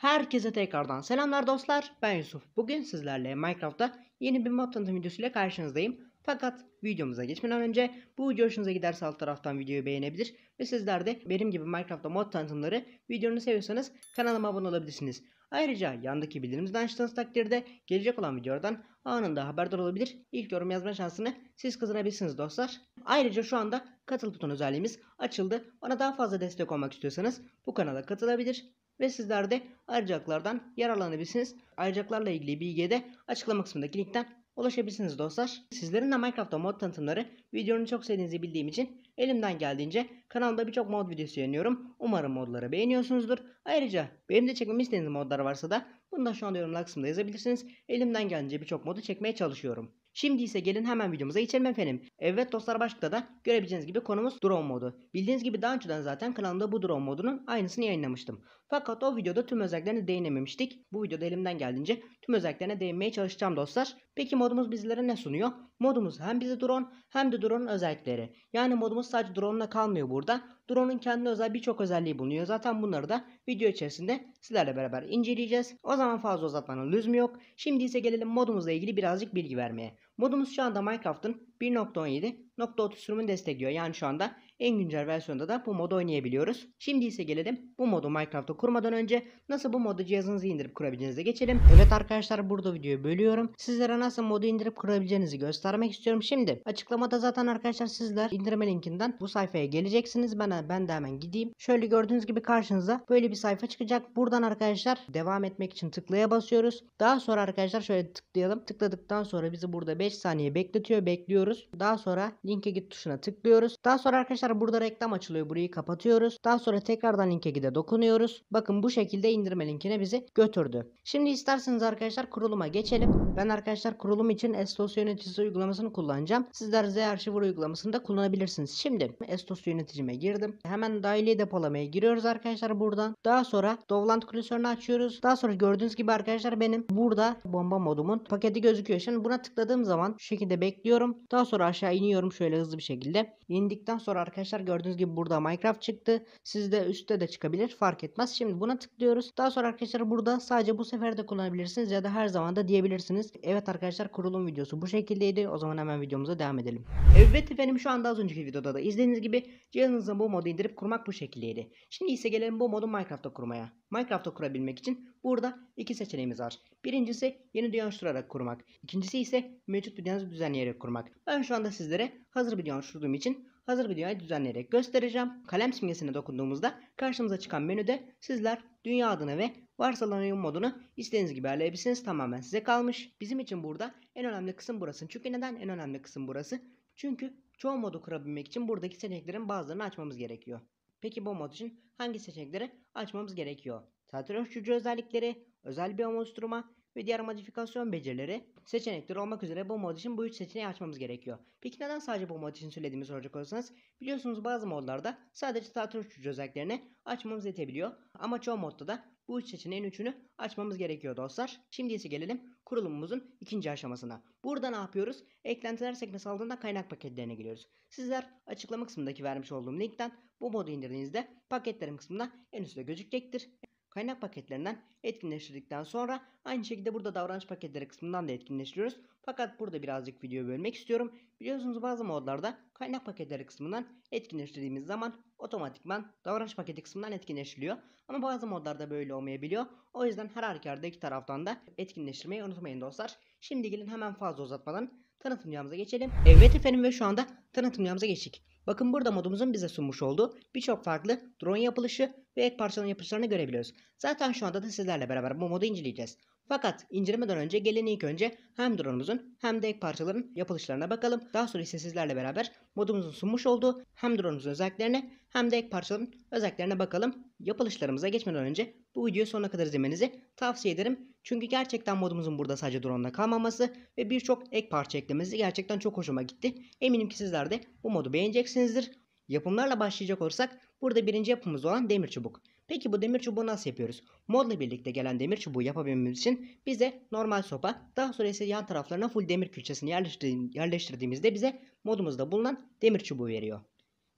Herkese tekrardan selamlar dostlar. Ben Yusuf. Bugün sizlerle Minecraft'ta yeni bir mod tanıtım videosuyla karşınızdayım. Fakat videomuza geçmeden önce bu video hoşunuza giderse alt taraftan videoyu beğenebilir ve sizler de benim gibi Minecraft'ta mod tanıtımları videonu seviyorsanız kanalıma abone olabilirsiniz. Ayrıca yandaki bildirimimizi açtığınız takdirde gelecek olan videolardan anında haberdar olabilir. İlk yorum yazma şansını siz kazanabilirsiniz dostlar. Ayrıca şu anda katıl buton özelliğimiz açıldı. Ona daha fazla destek olmak istiyorsanız bu kanala katılabilir ve sizler de ayrıcaklardan yararlanabilirsiniz. Ayrıcaklarla ilgili bilgiye de açıklama kısmındaki linkten ulaşabilirsiniz dostlar. Sizlerin de Minecraft'ta mod tanıtımları videonun çok sevdiğinizi bildiğim için elimden geldiğince kanalda birçok mod videosu yayınlıyorum. Umarım modları beğeniyorsunuzdur. Ayrıca benim de çekmemi istediğiniz modlar varsa da bunu da şu anda yorumlar kısmında yazabilirsiniz. Elimden geldiğince birçok modu çekmeye çalışıyorum. Şimdi ise gelin hemen videomuza geçelim efendim. Evet dostlar başlıkta da görebileceğiniz gibi konumuz drone modu. Bildiğiniz gibi daha önceden zaten kanalımda bu drone modunun aynısını yayınlamıştım. Fakat o videoda tüm özelliklerine değinememiştik. Bu videoda elimden geldiğince tüm özelliklerine değinmeye çalışacağım dostlar. Peki modumuz bizlere ne sunuyor? Modumuz hem bizi drone hem de drone'un özellikleri. Yani modumuz sadece drone'la kalmıyor burada. Drone'un kendi özel birçok özelliği bulunuyor. Zaten bunları da video içerisinde sizlerle beraber inceleyeceğiz. O zaman fazla uzatmanın lüzumu yok. Şimdi ise gelelim modumuzla ilgili birazcık bilgi vermeye. Modumuz şu anda Minecraft'ın 1.17.30 sürümünü destekliyor. Yani şu anda en güncel versiyonda da bu modu oynayabiliyoruz. Şimdi ise gelelim bu modu Minecraft'ta kurmadan önce nasıl bu modu cihazınızı indirip kurabileceğinize geçelim. Evet arkadaşlar burada videoyu bölüyorum. Sizlere nasıl modu indirip kurabileceğinizi göstermek istiyorum. Şimdi açıklamada zaten arkadaşlar sizler indirme linkinden bu sayfaya geleceksiniz. Ben, ben de hemen gideyim. Şöyle gördüğünüz gibi karşınıza böyle bir sayfa çıkacak. Buradan arkadaşlar devam etmek için tıklaya basıyoruz. Daha sonra arkadaşlar şöyle tıklayalım. Tıkladıktan sonra bizi burada 5 saniye bekletiyor. Bekliyoruz. Daha sonra linke git tuşuna tıklıyoruz. Daha sonra arkadaşlar Arkadaşlar burada reklam açılıyor. Burayı kapatıyoruz. Daha sonra tekrardan linke gide dokunuyoruz. Bakın bu şekilde indirme linkine bizi götürdü. Şimdi isterseniz arkadaşlar kuruluma geçelim. Ben arkadaşlar kurulum için Estos yöneticisi uygulamasını kullanacağım. Sizler Z arşiv uygulamasını da kullanabilirsiniz. Şimdi Estos yöneticime girdim. Hemen dahili depolamaya giriyoruz arkadaşlar buradan. Daha sonra Dovland klasörünü açıyoruz. Daha sonra gördüğünüz gibi arkadaşlar benim burada bomba modumun paketi gözüküyor. Şimdi buna tıkladığım zaman şu şekilde bekliyorum. Daha sonra aşağı iniyorum şöyle hızlı bir şekilde. İndikten sonra arkadaşlar arkadaşlar. Gördüğünüz gibi burada Minecraft çıktı. Sizde üstte de çıkabilir fark etmez. Şimdi buna tıklıyoruz. Daha sonra arkadaşlar burada sadece bu sefer de kullanabilirsiniz ya da her zaman da diyebilirsiniz. Evet arkadaşlar kurulum videosu bu şekildeydi. O zaman hemen videomuza devam edelim. Evet efendim şu anda az önceki videoda da izlediğiniz gibi cihazınızdan bu modu indirip kurmak bu şekildeydi. Şimdi ise gelelim bu modu Minecraft'ta kurmaya. Minecraft'ta kurabilmek için burada iki seçeneğimiz var. Birincisi yeni dünya oluşturarak kurmak. İkincisi ise mevcut bir dünyanızı düzenleyerek kurmak. Ben şu anda sizlere hazır bir dünya oluşturduğum için hazır videoyu düzenleyerek göstereceğim. Kalem simgesine dokunduğumuzda karşımıza çıkan menüde sizler dünya adını ve varsayılan modunu istediğiniz gibi ayarlayabilirsiniz. Tamamen size kalmış. Bizim için burada en önemli kısım burası. Çünkü neden en önemli kısım burası? Çünkü çoğu modu kurabilmek için buradaki seçeneklerin bazılarını açmamız gerekiyor. Peki bu mod için hangi seçenekleri açmamız gerekiyor? Satranç özellikleri, özel bir oluşturma, ve diğer modifikasyon becerileri seçenekleri olmak üzere bu mod için bu üç seçeneği açmamız gerekiyor. Peki neden sadece bu mod için söylediğimi soracak olursanız biliyorsunuz bazı modlarda sadece tahta uçucu özelliklerini açmamız yetebiliyor ama çoğu modda da bu üç seçeneğin üçünü açmamız gerekiyor dostlar. Şimdi ise gelelim kurulumumuzun ikinci aşamasına. Burada ne yapıyoruz? Eklentiler sekmesi altında kaynak paketlerine giriyoruz. Sizler açıklama kısmındaki vermiş olduğum linkten bu modu indirdiğinizde paketlerim kısmında en üstte gözükecektir. Kaynak paketlerinden etkinleştirdikten sonra aynı şekilde burada davranış paketleri kısmından da etkinleştiriyoruz. Fakat burada birazcık video bölmek istiyorum. Biliyorsunuz bazı modlarda kaynak paketleri kısmından etkinleştirdiğimiz zaman otomatikman davranış paketi kısmından etkinleştiriliyor. Ama bazı modlarda böyle olmayabiliyor. O yüzden her halükarda iki taraftan da etkinleştirmeyi unutmayın dostlar. Şimdi gelin hemen fazla uzatmadan tanıtımcamıza geçelim. Evet efendim ve şu anda tanıtımcamıza geçtik. Bakın burada modumuzun bize sunmuş olduğu birçok farklı drone yapılışı ve ek parçaların yapışlarını görebiliyoruz. Zaten şu anda da sizlerle beraber bu modu inceleyeceğiz. Fakat incelemeden önce gelin ilk önce hem drone'umuzun hem de ek parçaların yapılışlarına bakalım. Daha sonra ise sizlerle beraber modumuzun sunmuş olduğu hem drone'umuzun özelliklerine hem de ek parçaların özelliklerine bakalım. Yapılışlarımıza geçmeden önce bu videoyu sonuna kadar izlemenizi tavsiye ederim. Çünkü gerçekten modumuzun burada sadece drone'la kalmaması ve birçok ek parça eklemesi gerçekten çok hoşuma gitti. Eminim ki sizler de bu modu beğeneceksinizdir. Yapımlarla başlayacak olursak burada birinci yapımız olan demir çubuk. Peki bu demir çubuğu nasıl yapıyoruz? Modla birlikte gelen demir çubuğu yapabilmemiz için bize normal sopa, daha sonra ise yan taraflarına full demir külçesini yerleştirdiğimizde bize modumuzda bulunan demir çubuğu veriyor.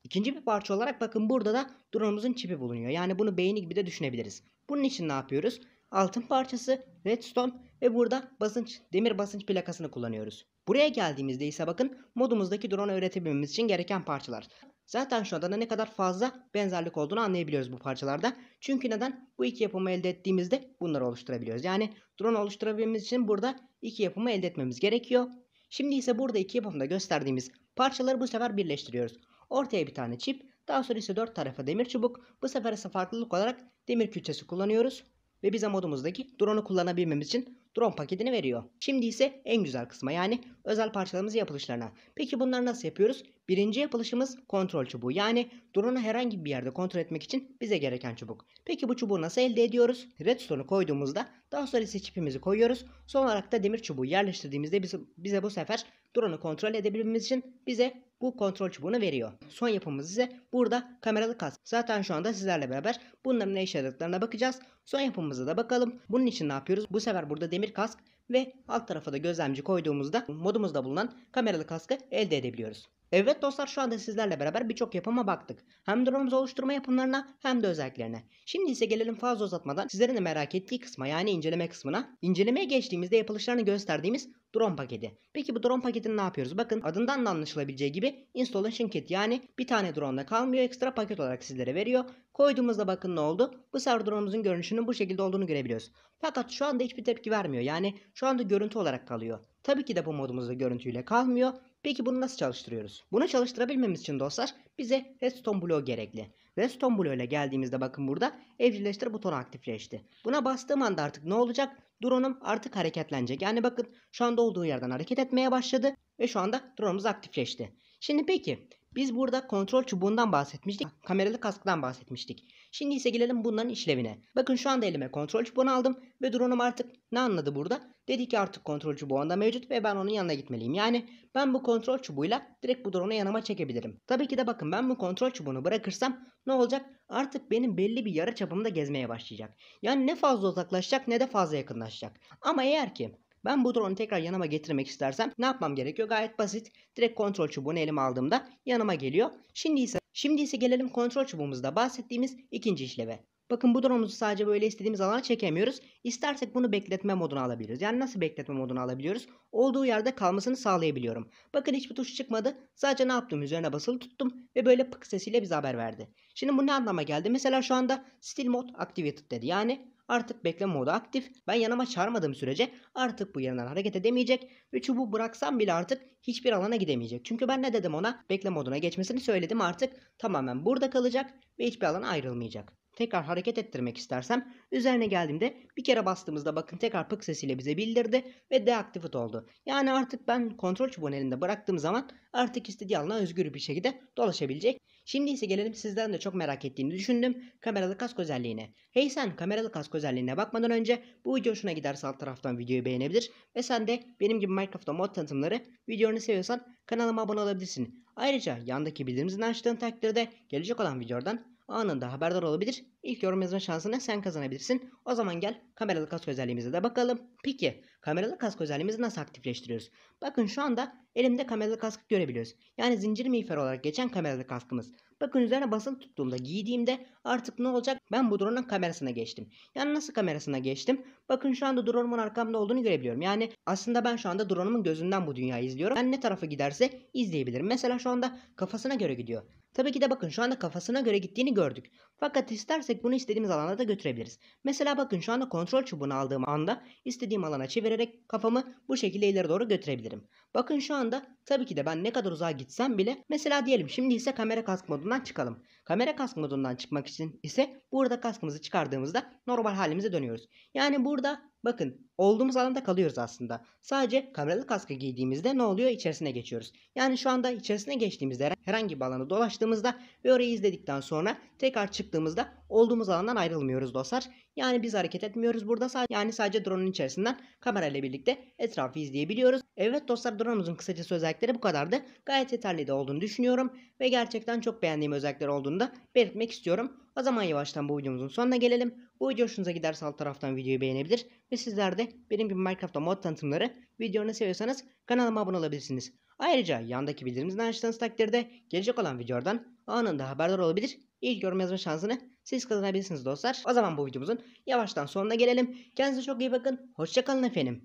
İkinci bir parça olarak bakın burada da drone'umuzun çipi bulunuyor. Yani bunu beyni gibi de düşünebiliriz. Bunun için ne yapıyoruz? altın parçası, redstone ve burada basınç, demir basınç plakasını kullanıyoruz. Buraya geldiğimizde ise bakın modumuzdaki drone üretebilmemiz için gereken parçalar. Zaten şu anda ne kadar fazla benzerlik olduğunu anlayabiliyoruz bu parçalarda. Çünkü neden? Bu iki yapımı elde ettiğimizde bunları oluşturabiliyoruz. Yani drone oluşturabilmemiz için burada iki yapımı elde etmemiz gerekiyor. Şimdi ise burada iki yapımda gösterdiğimiz parçaları bu sefer birleştiriyoruz. Ortaya bir tane çip, daha sonra ise dört tarafa demir çubuk. Bu sefer ise farklılık olarak demir külçesi kullanıyoruz ve bize modumuzdaki drone'u kullanabilmemiz için drone paketini veriyor. Şimdi ise en güzel kısma yani özel parçalarımızı yapılışlarına. Peki bunları nasıl yapıyoruz? Birinci yapılışımız kontrol çubuğu. Yani drone'u herhangi bir yerde kontrol etmek için bize gereken çubuk. Peki bu çubuğu nasıl elde ediyoruz? Redstone'u koyduğumuzda daha sonra ise çipimizi koyuyoruz. Son olarak da demir çubuğu yerleştirdiğimizde bize, bize bu sefer drone'u kontrol edebilmemiz için bize bu kontrol çubuğunu veriyor. Son yapımız ise burada kameralı kask. Zaten şu anda sizlerle beraber bunların ne işe yaradıklarına bakacağız. Son yapımıza da bakalım. Bunun için ne yapıyoruz? Bu sefer burada demir kask ve alt tarafa da gözlemci koyduğumuzda modumuzda bulunan kameralı kaskı elde edebiliyoruz. Evet dostlar şu anda sizlerle beraber birçok yapıma baktık. Hem dronumuzu oluşturma yapımlarına hem de özelliklerine. Şimdi ise gelelim fazla uzatmadan sizlerin de merak ettiği kısma yani inceleme kısmına. İncelemeye geçtiğimizde yapılışlarını gösterdiğimiz drone paketi. Peki bu drone paketini ne yapıyoruz? Bakın adından da anlaşılabileceği gibi installation kit yani bir tane drone da kalmıyor ekstra paket olarak sizlere veriyor. Koyduğumuzda bakın ne oldu? Bu sefer drone'umuzun görünüşünün bu şekilde olduğunu görebiliyoruz. Fakat şu anda hiçbir tepki vermiyor yani şu anda görüntü olarak kalıyor. Tabii ki de bu modumuzda görüntüyle kalmıyor. Peki bunu nasıl çalıştırıyoruz? Bunu çalıştırabilmemiz için dostlar bize redstone bloğu gerekli. Redstone bloğu ile geldiğimizde bakın burada evcilleştir butonu aktifleşti. Buna bastığım anda artık ne olacak? Drone'um artık hareketlenecek. Yani bakın şu anda olduğu yerden hareket etmeye başladı ve şu anda drone'umuz aktifleşti. Şimdi peki biz burada kontrol çubuğundan bahsetmiştik. Kameralı kasktan bahsetmiştik. Şimdi ise gelelim bunların işlevine. Bakın şu anda elime kontrol çubuğunu aldım ve drone'um artık ne anladı burada? Dedi ki artık kontrol çubuğu onda mevcut ve ben onun yanına gitmeliyim. Yani ben bu kontrol çubuğuyla direkt bu drone'u yanıma çekebilirim. Tabii ki de bakın ben bu kontrol çubuğunu bırakırsam ne olacak? Artık benim belli bir yarı çapımda gezmeye başlayacak. Yani ne fazla uzaklaşacak ne de fazla yakınlaşacak. Ama eğer ki ben bu drone'u tekrar yanıma getirmek istersem ne yapmam gerekiyor? Gayet basit. Direkt kontrol çubuğunu elime aldığımda yanıma geliyor. Şimdi ise şimdi ise gelelim kontrol çubuğumuzda bahsettiğimiz ikinci işleve. Bakın bu drone'umuzu sadece böyle istediğimiz alana çekemiyoruz. İstersek bunu bekletme moduna alabiliriz. Yani nasıl bekletme moduna alabiliyoruz? Olduğu yerde kalmasını sağlayabiliyorum. Bakın hiçbir tuş çıkmadı. Sadece ne yaptım? Üzerine basılı tuttum ve böyle pık sesiyle bize haber verdi. Şimdi bu ne anlama geldi? Mesela şu anda still mod activated dedi. Yani artık bekle modu aktif. Ben yanıma çağırmadığım sürece artık bu yerinden hareket edemeyecek ve çubuğu bıraksam bile artık hiçbir alana gidemeyecek. Çünkü ben ne dedim ona? bekle moduna geçmesini söyledim artık tamamen burada kalacak ve hiçbir alana ayrılmayacak. Tekrar hareket ettirmek istersem üzerine geldiğimde bir kere bastığımızda bakın tekrar pık sesiyle bize bildirdi ve deaktivit oldu. Yani artık ben kontrol çubuğunu elinde bıraktığım zaman artık istediği alana özgür bir şekilde dolaşabilecek Şimdi ise gelelim sizden de çok merak ettiğini düşündüm kameralı kask özelliğine. Hey sen kameralı kask özelliğine bakmadan önce bu video hoşuna giderse alt taraftan videoyu beğenebilir ve sen de benim gibi Minecraft'ta mod tanıtımları videolarını seviyorsan kanalıma abone olabilirsin. Ayrıca yandaki bildirim zilini açtığın takdirde gelecek olan videodan anında haberdar olabilir İlk yorum yazma şansını sen kazanabilirsin. O zaman gel kameralı kask özelliğimize de bakalım. Peki kameralı kask özelliğimizi nasıl aktifleştiriyoruz? Bakın şu anda elimde kameralı kask görebiliyoruz. Yani zincir miğfer olarak geçen kameralı kaskımız. Bakın üzerine basılı tuttuğumda giydiğimde artık ne olacak? Ben bu drone'un kamerasına geçtim. Yani nasıl kamerasına geçtim? Bakın şu anda drone'umun arkamda olduğunu görebiliyorum. Yani aslında ben şu anda drone'umun gözünden bu dünyayı izliyorum. Ben ne tarafa giderse izleyebilirim. Mesela şu anda kafasına göre gidiyor. Tabii ki de bakın şu anda kafasına göre gittiğini gördük. Fakat istersek bunu istediğimiz alana da götürebiliriz. Mesela bakın şu anda kontrol çubuğunu aldığım anda istediğim alana çevirerek kafamı bu şekilde ileri doğru götürebilirim. Bakın şu anda tabii ki de ben ne kadar uzağa gitsem bile mesela diyelim şimdi ise kamera kask modundan çıkalım. Kamera kask modundan çıkmak için ise burada kaskımızı çıkardığımızda normal halimize dönüyoruz. Yani burada Bakın olduğumuz alanda kalıyoruz aslında. Sadece kameralı kaskı giydiğimizde ne oluyor? İçerisine geçiyoruz. Yani şu anda içerisine geçtiğimizde herhangi bir alana dolaştığımızda ve orayı izledikten sonra tekrar çıktığımızda olduğumuz alandan ayrılmıyoruz dostlar. Yani biz hareket etmiyoruz burada. Yani sadece drone'un içerisinden kamerayla birlikte etrafı izleyebiliyoruz. Evet dostlar drone'umuzun kısacası özellikleri bu kadardı. Gayet yeterli de olduğunu düşünüyorum ve gerçekten çok beğendiğim özellikler olduğunu da belirtmek istiyorum. O zaman yavaştan bu videomuzun sonuna gelelim. Bu video hoşunuza giderse alt taraftan videoyu beğenebilir ve sizler de benim gibi Minecraft'ta mod tanıtımları videonu seviyorsanız kanalıma abone olabilirsiniz. Ayrıca yandaki bildirimizden açtığınız takdirde gelecek olan videodan anında haberdar olabilir. İlk yorum yazma şansını siz kazanabilirsiniz dostlar. O zaman bu videomuzun yavaştan sonuna gelelim. Kendinize çok iyi bakın. Hoşçakalın efendim.